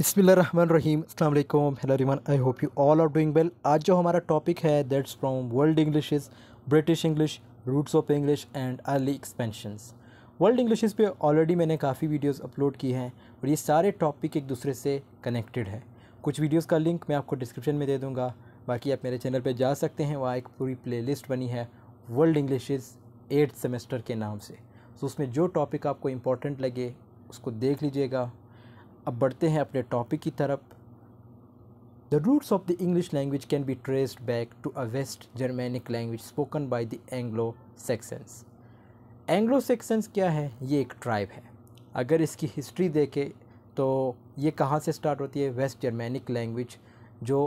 रहीम अल्लाम हेलो रिमान I hope you all are doing well आज जो हमारा टॉपिक है that's from world English British English roots of English and early expansions world English पे already मैंने काफ़ी वीडियोस अपलोड की हैं और ये सारे टॉपिक एक दूसरे से कनेक्टेड है कुछ वीडियोस का लिंक मैं आपको डिस्क्रिप्शन में दे दूँगा बाकी आप मेरे चैनल पर जा सकते हैं वहाँ एक पूरी प्लेलिस्ट बनी है वर्ल्ड इंग्लिश एट्थ सेमेस्टर के नाम से तो उसमें जो टॉपिक आपको इम्पोर्टेंट लगे उसको देख लीजिएगा अब बढ़ते हैं अपने टॉपिक की तरफ the roots of the English language can be traced back to a West Germanic language spoken by the Anglo saxons Anglo saxons क्या है ये एक ट्राइब है अगर इसकी हिस्ट्री देखें तो ये कहाँ से स्टार्ट होती है वेस्ट जर्मेनिक लैंग्वेज जो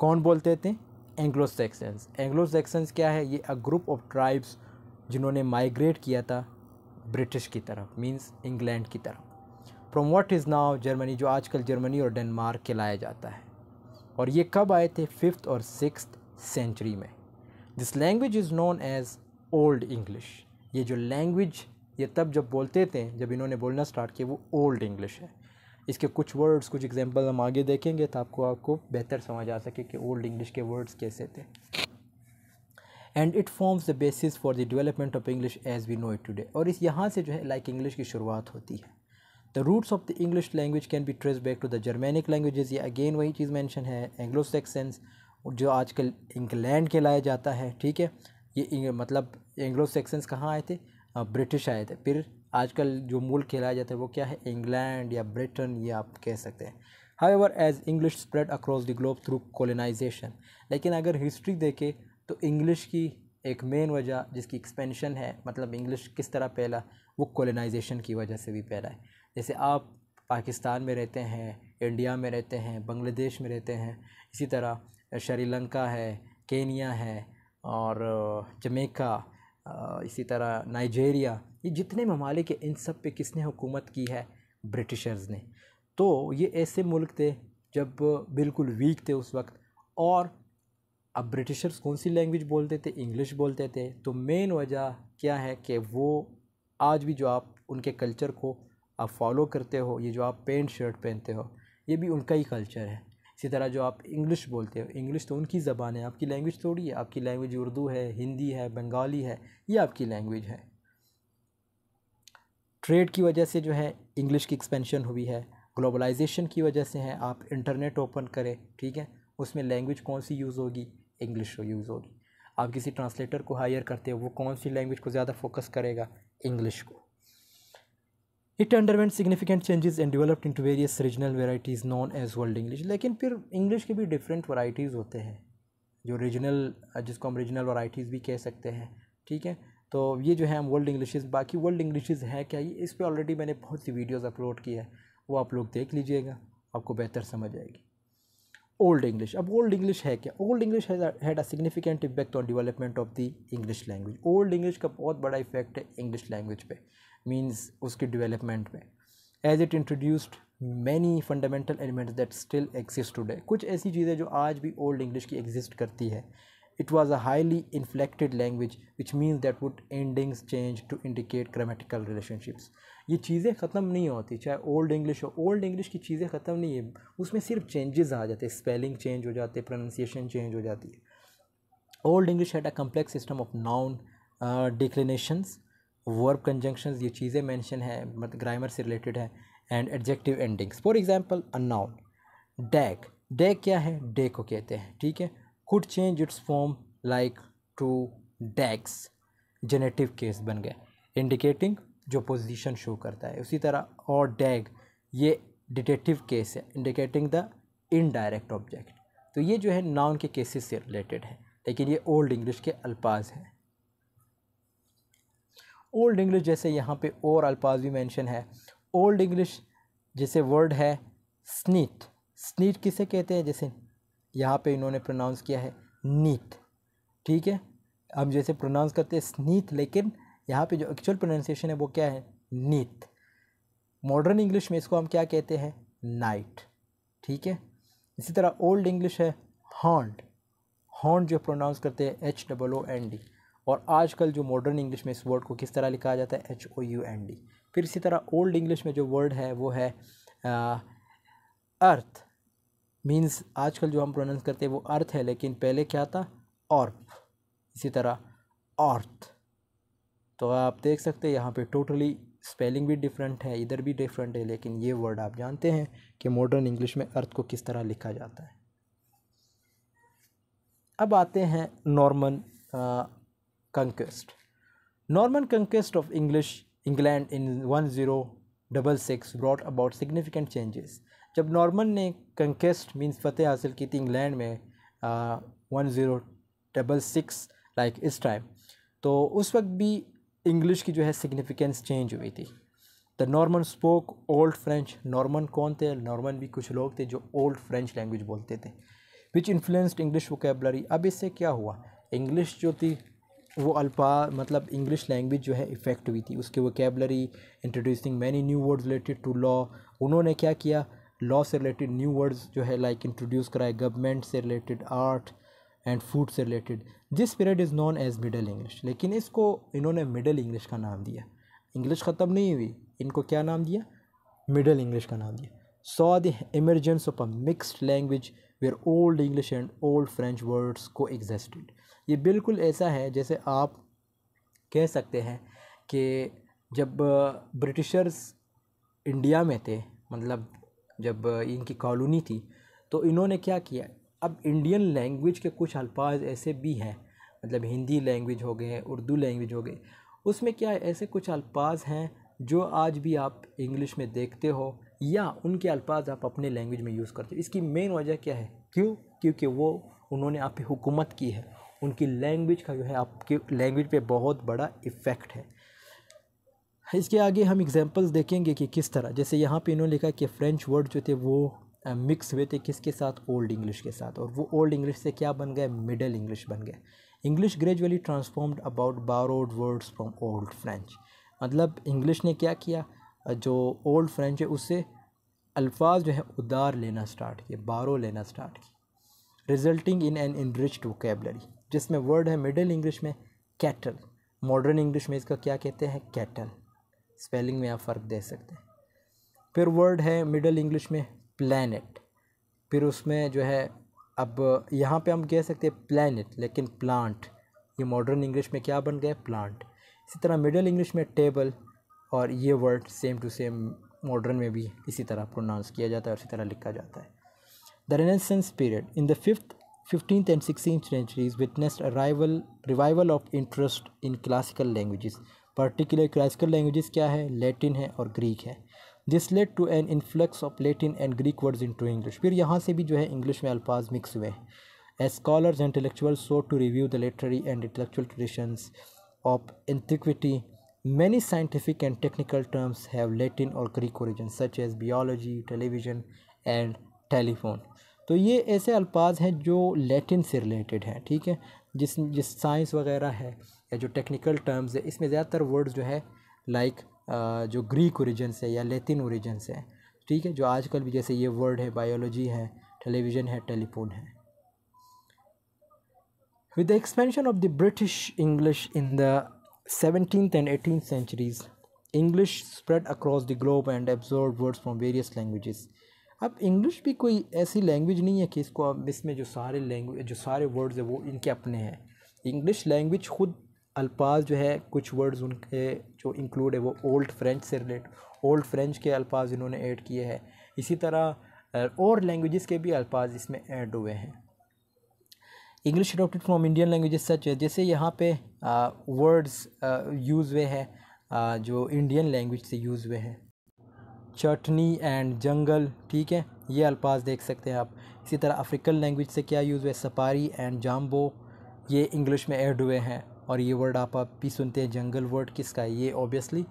कौन बोलते थे एंग्लो सेक्सन्स एंग्लो सेक्सन्स क्या है ये अ ग्रुप ऑफ ट्राइब्स जिन्होंने माइग्रेट किया था ब्रिटिश की तरफ मींस इंग्लैंड की तरफ from what is now Germany जो आजकल जर्मनी और डेनमार्क के लाया जाता है और ये कब आए थे फिफ्थ और सिक्स सेंचुरी में this language is known as Old English ये जो लैंग्वेज ये तब जब बोलते थे जब इन्होंने बोलना स्टार्ट किया वो ओल्ड इंग्लिश है इसके कुछ वर्ड्स कुछ एग्जाम्पल हम आगे देखेंगे तो आपको आपको बेहतर समझ आ सके कि ओल्ड इंग्लिश के वर्ड्स कैसे थे and it forms the basis for the development of English as we know it today और इस यहाँ से जो है लाइक like इंग्लिश की शुरुआत होती है the roots of the English language can be trace back to the Germanic languages ये अगेन वही चीज़ मेंशन है एंग्लो सेक्सेंस जो आजकल इंग्लैंड के लाया जाता है ठीक है ये मतलब एंग्लो सेक्सेंस कहाँ आए थे ब्रिटिश आए थे फिर आजकल जो मुल्क खेलाया जाता है वो क्या है इंग्लैंड या ब्रिटेन ये आप कह सकते हैं ever as English spread across the globe through colonisation लेकिन अगर हिस्ट्री देखें तो इंग्लिश की एक मेन वजह जिसकी एक्सपेंशन है मतलब इंग्लिश किस तरह फैला वो कोलोनाइजेशन की वजह से भी फैला है जैसे आप पाकिस्तान में रहते हैं इंडिया में रहते हैं बांग्लादेश में रहते हैं इसी तरह श्रीलंका है केनिया है और जमेका इसी तरह नाइजेरिया ये जितने ममालिक हैं इन सब पे किसने हुकूमत की है ब्रिटिशर्स ने तो ये ऐसे मुल्क थे जब बिल्कुल वीक थे उस वक्त और अब ब्रिटिशर्स कौन सी लैंग्वेज बोलते थे इंग्लिश बोलते थे तो मेन वजह क्या है कि वो आज भी जो आप उनके कल्चर को आप फॉलो करते हो ये जो आप पेंट शर्ट पहनते हो ये भी उनका ही कल्चर है इसी तरह जो आप इंग्लिश बोलते हो इंग्लिश तो उनकी ज़बान है आपकी लैंग्वेज थोड़ी है आपकी लैंग्वेज उर्दू है हिंदी है बंगाली है ये आपकी लैंग्वेज है ट्रेड की वजह से जो है इंग्लिश की एक्सपेंशन हुई है ग्लोबलाइजेशन की वजह से है आप इंटरनेट ओपन करें ठीक है उसमें लैंग्वेज कौन सी यूज़ होगी इंग्लिश यूज़ होगी आप किसी ट्रांसलेटर को हायर करते हो वो कौन सी लैंग्वेज को ज़्यादा फोकस करेगा इंग्लिश को it underwent significant changes and developed into various regional varieties known as world English लेकिन फिर इंग्लिश के भी डिफरेंट वराइटीज़ होते हैं जो रीजनल जिसको हम रीजनल वराइटीज़ भी कह सकते हैं ठीक है तो ये जो है हम वर्ल्ड इंग्लिश बाकी वर्ल्ड इंग्लिश है क्या ये इस पर ऑलरेडी मैंने बहुत सी वीडियोज़ अपलोड की है वो आप लोग देख लीजिएगा आपको बेहतर समझ आएगी ओल्ड इंग्लिश अब ओल्ड इंग्लिश है क्या Old English had a significant impact on development of the English language Old English का बहुत बड़ा इफेक्ट है इंग्लिश लैंग्वेज पे मीन्स उसके डिवेलपमेंट में as it introduced many fundamental element that still exist today कुछ ऐसी चीज़ें जो आज भी ओल्ड इंग्लिश की एग्जिस्ट करती है it was a highly inflected language which means that word endings change to indicate grammatical relationships ये चीज़ें ख़त्म नहीं होती चाहे ओल्ड इंग्लिश हो ओल्ड इंग्लिश की चीज़ें ख़त्म नहीं है उसमें सिर्फ चेंजेस आ जाते हैं स्पेलिंग चेंज हो जाते हैं प्रोनाउंसिएशन चेंज हो जाती है Old English had a complex system of noun declensions verb conjunction ये चीज़ें मैंशन है मतलब ग्रामर से रिलेटेड है and adjective endings for example a noun डैक डैक क्या है डे को कहते हैं ठीक है could change its form like to डैक्स जेनेटिव केस बन गया इंडिकेटिंग जो पोजिशन शो करता है उसी तरह और डैग ये डिटेक्टिव केस है इंडिकेटिंग द इनडायरेक्ट ऑब्जेक्ट तो ये जो है नाउन के केसेस से रिलेटेड है लेकिन ये ओल्ड इंग्लिश के अल्फाज हैं ओल्ड इंग्लिश जैसे यहाँ पे और अल्फाज भी मेंशन है ओल्ड इंग्लिश जैसे वर्ड है स्नीट स्नीट किसे कहते हैं जैसे यहाँ पे इन्होंने प्रोनाउंस किया है नीत ठीक है हम जैसे प्रोनाउंस करते हैं स्नीत लेकिन यहाँ पे जो एक्चुअल प्रोनाउंसिएशन है वो क्या है नीत मॉडर्न इंग्लिश में इसको हम क्या कहते हैं नाइट ठीक है इसी तरह ओल्ड इंग्लिश है हॉन्ड हॉन्ड जो प्रोनाउंस करते हैं H double O N D और आजकल जो मॉडर्न इंग्लिश में इस वर्ड को किस तरह लिखा जाता है H O U N D फिर इसी तरह ओल्ड इंग्लिश में जो वर्ड है वो है अर्थ मीन्स आजकल जो हम प्रोनाउंस करते हैं वो अर्थ है लेकिन पहले क्या था और इसी तरह ऑर्थ तो आप देख सकते हैं यहाँ पे टोटली स्पेलिंग भी डिफरेंट है इधर भी डिफरेंट है लेकिन ये वर्ड आप जानते हैं कि मॉडर्न इंग्लिश में अर्थ को किस तरह लिखा जाता है अब आते हैं normal conquest. Norman conquest of English England in 1066 brought about significant changes. जब नॉर्मन ने कंकेस्ट मीन्स फतेह हासिल की थी इंग्लैंड में one zero double six like इस टाइम तो उस वक्त भी इंग्लिश की जो है सिग्निफिकेंस चेंज हुई थी the Norman spoke Old French Norman कौन थे नॉर्मन भी कुछ लोग थे जो ओल्ड फ्रेंच लैंग्वेज बोलते थे विच इन्फ्लुएंस्ड इंग्लिश वोकेबलरी अब इससे क्या हुआ इंग्लिश जो थी वो अल्पा मतलब इंग्लिश लैंग्वेज जो है इफ़ेक्ट हुई थी उसकी vocabulary introducing many new words related to law उन्होंने क्या किया लॉ से रिलेटेड न्यू वर्ड्स जो है लाइक इंट्रोड्यूस कराए गवर्नमेंट से रिलेटेड आर्ट एंड फूड से related this period is known as Middle English लेकिन इसको इन्होंने मिडल इंग्लिश का नाम दिया इंग्लिश ख़त्म नहीं हुई इनको क्या नाम दिया मिडल इंग्लिश का नाम दिया saw the emergence of a mixed language where Old English and Old French words coexisted ये बिल्कुल ऐसा है जैसे आप कह सकते हैं कि जब ब्रिटिशर्स इंडिया में थे मतलब जब इनकी कॉलोनी थी तो इन्होंने क्या किया अब इंडियन लैंग्वेज के कुछ अल्फाज ऐसे भी हैं मतलब हिंदी लैंग्वेज हो गए उर्दू लैंग्वेज हो गए उसमें क्या है? ऐसे कुछ अल्फाज हैं जो आज भी आप इंग्लिश में देखते हो या उनके अल्फाज आप अपने लैंग्वेज में यूज़ करते हो इसकी मेन वजह क्या है क्यों क्योंकि वो उन्होंने आप हुकूमत की है उनकी लैंग्वेज का जो है आपके लैंग्वेज पे बहुत बड़ा इफ़ेक्ट है इसके आगे हम एग्जांपल्स देखेंगे कि किस तरह जैसे यहाँ पे इन्होंने लिखा कि फ़्रेंच वर्ड जो थे वो मिक्स हुए थे किसके साथ ओल्ड इंग्लिश के साथ और वो ओल्ड इंग्लिश से क्या बन गए मिडल इंग्लिश बन गए English gradually transformed about borrowed words from Old French मतलब इंग्लिश ने क्या किया जो ओल्ड फ्रेंच है उससे अल्फाज जो है उधार लेना स्टार्ट किए बारो लेना स्टार्ट किए resulting in an enriched vocabulary जिसमें वर्ड है मिडिल इंग्लिश में कैटल मॉडर्न इंग्लिश में इसका क्या कहते हैं कैटल स्पेलिंग में आप फ़र्क दे सकते हैं फिर वर्ड है मिडिल इंग्लिश में प्लानट फिर उसमें जो है अब यहाँ पे हम कह सकते हैं प्लानट लेकिन प्लांट ये मॉडर्न इंग्लिश में क्या बन गया प्लांट इसी तरह मिडिल इंग्लिश में टेबल और ये word same to same modern में भी इसी तरह प्रोनाउंस किया जाता है और इसी तरह लिखा जाता है the Renaissance period in the fifth 15th and 16th centuries witnessed a revival of interest in classical languages. particularly classical languages kya hai? Latin hai Greek This led to an influx of Latin and Greek words into English. Phir yahan se bhi jo hai English mein alphaz As scholars and intellectuals sought to review the literary and intellectual traditions of antiquity, many scientific and technical terms have Latin or Greek origins, such as biology, television, and telephone. तो ये ऐसे अल्फाज हैं जो Latin से related हैं ठीक है जिस जिस साइंस वगैरह है या जो टेक्निकल टर्म्स है इसमें ज़्यादातर वर्ड्स जो है लाइक जो ग्रीक औरिजन से या लैटिन औरिजन से ठीक है जो आजकल भी जैसे ये वर्ड है बायोलॉजी है टेलीविज़न है टेलीफोन है with the expansion of the British English in the seventeen and eighteen centuries English spread across the globe and absorb words from various languages अब इंग्लिश भी कोई ऐसी लैंग्वेज नहीं है कि इसको आप इसमें जो सारे लैंग्वेज जो सारे वर्ड्स हैं वो इनके अपने हैं इंग्लिश लैंग्वेज ख़ुद अल्फाज जो है कुछ वर्ड्स उनके जो इंक्लूड है वो ओल्ड फ्रेंच से रिलेट ओल्ड फ्रेंच के अल्फाज इन्होंने ऐड किए हैं इसी तरह और लैंग्वेजेस के भी अल्फाज इसमें ऐड हुए हैं English adopted from Indian languages such है जैसे यहाँ पे वर्ड्स यूज़ हुए हैं जो इंडियन लैंग्वेज से यूज़ हुए हैं चटनी एंड जंगल ठीक है ये अल्फाज देख सकते हैं आप इसी तरह अफ्रीकन लैंग्वेज से क्या यूज़ हुए सपारी एंड जाम्बो ये इंग्लिश में ऐड हुए हैं और ये वर्ड आप आप भी सुनते हैं जंगल वर्ड किसका है ये ऑब्वियसली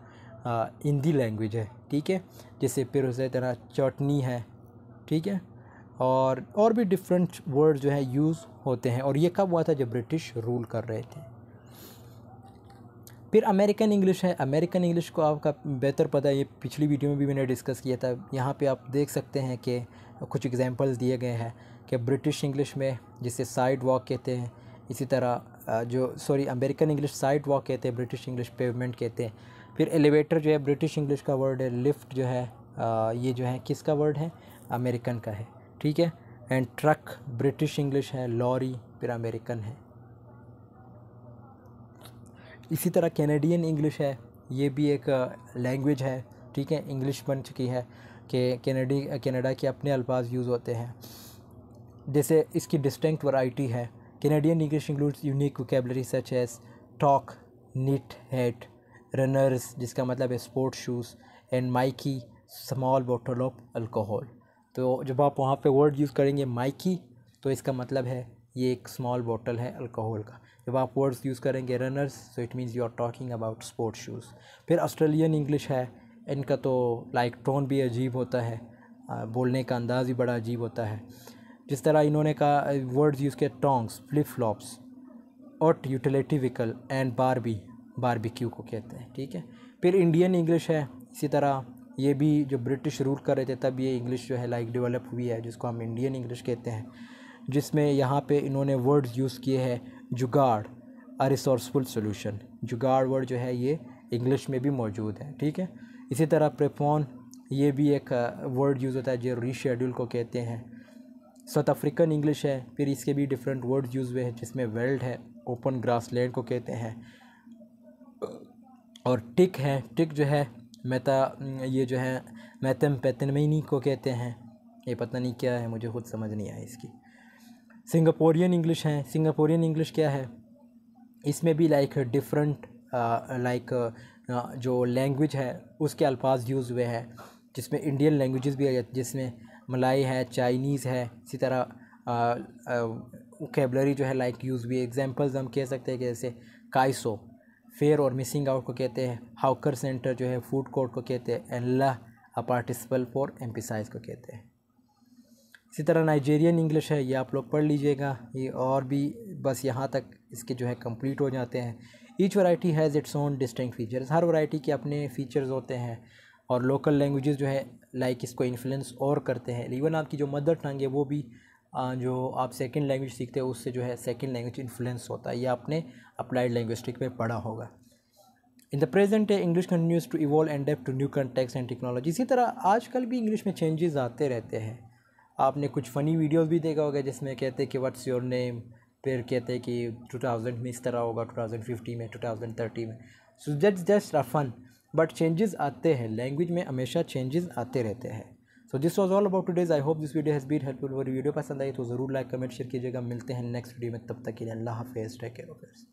हिंदी लैंग्वेज है ठीक है जैसे फिर उस तरह चटनी है ठीक है और और भी डिफरेंट वर्ड जो है यूज़ होते हैं और ये कब हुआ था जब ब्रिटिश रूल कर रहे थे फिर अमेरिकन इंग्लिश है अमेरिकन इंग्लिश को आपका बेहतर पता है ये पिछली वीडियो में भी मैंने डिस्कस किया था यहाँ पे आप देख सकते हैं कि कुछ एग्जांपल दिए गए हैं कि ब्रिटिश इंग्लिश में जिसे साइड वॉक कहते हैं इसी तरह जो sorry American English sidewalk कहते हैं ब्रिटिश इंग्लिश पेवमेंट कहते हैं फिर एलिवेटर जो है ब्रिटिश इंग्लिश का वर्ड है लिफ्ट जो है ये जो है किसका वर्ड है अमेरिकन का है ठीक है एंड ट्रक ब्रिटिश इंग्लिश है लॉरी फिर अमेरिकन है इसी तरह कैनेडियन इंग्लिश है ये भी एक लैंग्वेज है ठीक है इंग्लिश बन चुकी है कि कैनेडी कैनेडा के अपने अल्फाज यूज़ होते हैं जैसे इसकी डिस्टिंक्ट वाइटी है Canadian English includes unique vocabulary such as toque knit hat runners जिसका मतलब है sports shoes and mickey small bottle of alcohol तो जब आप वहाँ पे वर्ड यूज़ करेंगे माइकी तो इसका मतलब है ये एक स्मॉल बॉटल है अल्कोहल का जब आप वर्ड्स यूज़ करेंगे runners so it means you are talking about sports shoes फिर ऑस्ट्रेलियन इंग्लिश है इनका तो लाइक टोन भी अजीब होता है बोलने का अंदाज़ भी बड़ा अजीब होता है जिस तरह इन्होंने कहा वर्ड्स यूज़ किया tongs flip flops ute utility vehicle and barbie barbecue को कहते हैं ठीक है फिर इंडियन इंग्लिश है इसी तरह ये भी जो ब्रिटिश रूल कर रहे थे तब ये इंग्लिश जो है लाइक डेवलप हुई है जिसको हम इंडियन इंग्लिश कहते हैं जिसमें यहाँ पे इन्होंने वर्ड्स यूज़ किए हैं jugaad a resourceful solution jugaad word जो है ये इंग्लिश में भी मौजूद है ठीक है इसी तरह प्रेपोन ये भी एक वर्ड uh, यूज़ होता है जो रीशेड्यूल को कहते हैं साउथ अफ्रीकन इंग्लिश है फिर इसके भी डिफरेंट वर्ड यूज़ हुए हैं जिसमें वेल्ड है ओपन ग्रास लैंड को कहते हैं और टिक है टिक जो है मेता ये जो है मैथम पैतनमैनी को कहते हैं ये पता नहीं क्या है मुझे खुद समझ नहीं आई इसकी सिंगापोरियन इंग्लिश हैं सिंगापोरियन इंग्लिश क्या है इसमें भी लाइक डिफरेंट लाइक जो लैंग्वेज है उसके अल्फाज यूज़ हुए हैं जिसमें इंडियन लैंग्वेजेस भी आ जाती जिसमें मलाई है चाइनीज़ है इसी तरह कैबलरी uh, uh, जो है लाइक यूज़ भी एग्जांपल्स हम कह सकते हैं कि जैसे काइसो फेयर और मिसिंग आउट को कहते हैं हाउकर सेंटर जो है फूड कोर्ट को कहते हैं एंड लह पार्टिसिपल फॉर एम्पिसाइज को कहते हैं इसी तरह नाइजेरियन इंग्लिश है ये आप लोग पढ़ लीजिएगा ये और भी बस यहाँ तक इसके जो है कंप्लीट हो जाते हैं each variety has its own distinct features हर वाइटी के अपने फ़ीचर्स होते हैं और लोकल लैंग्वेजेस जो है लाइक इसको इन्फ्लुएंस और करते हैं इवन आपकी जो मदर टंग है वो भी जो आप सेकंड लैंग्वेज सीखते हो उससे जो है सेकंड लैंग्वेज इन्फ्लुएंस होता है ये आपने अप्लाइड लैंग्विस्टिक में पढ़ा होगा in the present English continues to evolve and to new contexts and technology इसी तरह आजकल भी इंग्लिश में चेंजेस आते रहते हैं आपने कुछ फ़नी वीडियोस भी देखा होगा जिसमें कहते हैं कि व्हाट्स योर नेम फिर कहते हैं कि 2000 में इस तरह होगा 2050 में 2030 में so that's just a fun but changes आते हैं लैंग्वेज में हमेशा चेंजेस आते रहते हैं so this was all about today's I hope this video has been helpful video पसंद आई तो ज़रूर लाइक कमेंट शेयर कीजिएगा मिलते हैं नेक्स्ट वीडियो में तब तक के लिए अल्लाह हाफिज़ टेक केयर